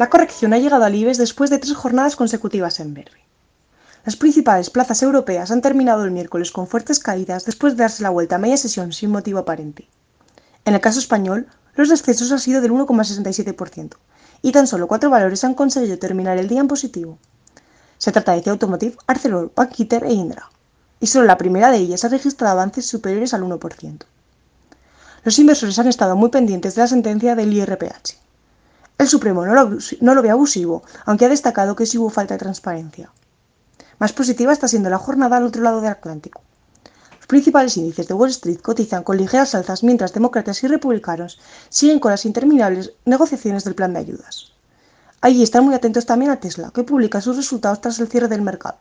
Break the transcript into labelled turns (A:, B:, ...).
A: La corrección ha llegado al IBEX después de tres jornadas consecutivas en verde. Las principales plazas europeas han terminado el miércoles con fuertes caídas después de darse la vuelta a media sesión sin motivo aparente. En el caso español, los descensos han sido del 1,67% y tan solo cuatro valores han conseguido terminar el día en positivo. Se trata de C Automotive, Arcelor, Bankitter e Indra, y solo la primera de ellas ha registrado avances superiores al 1%. Los inversores han estado muy pendientes de la sentencia del IRPH el Supremo no lo, ve abusivo, aunque ha destacado que sí hubo falta de transparencia. Más positiva está siendo la jornada al otro lado del Atlántico. Los principales índices de Wall Street cotizan con ligeras alzas mientras demócratas y republicanos siguen con las interminables negociaciones del plan de ayudas. Allí están muy atentos también a Tesla, que publica sus
B: resultados tras el cierre del mercado.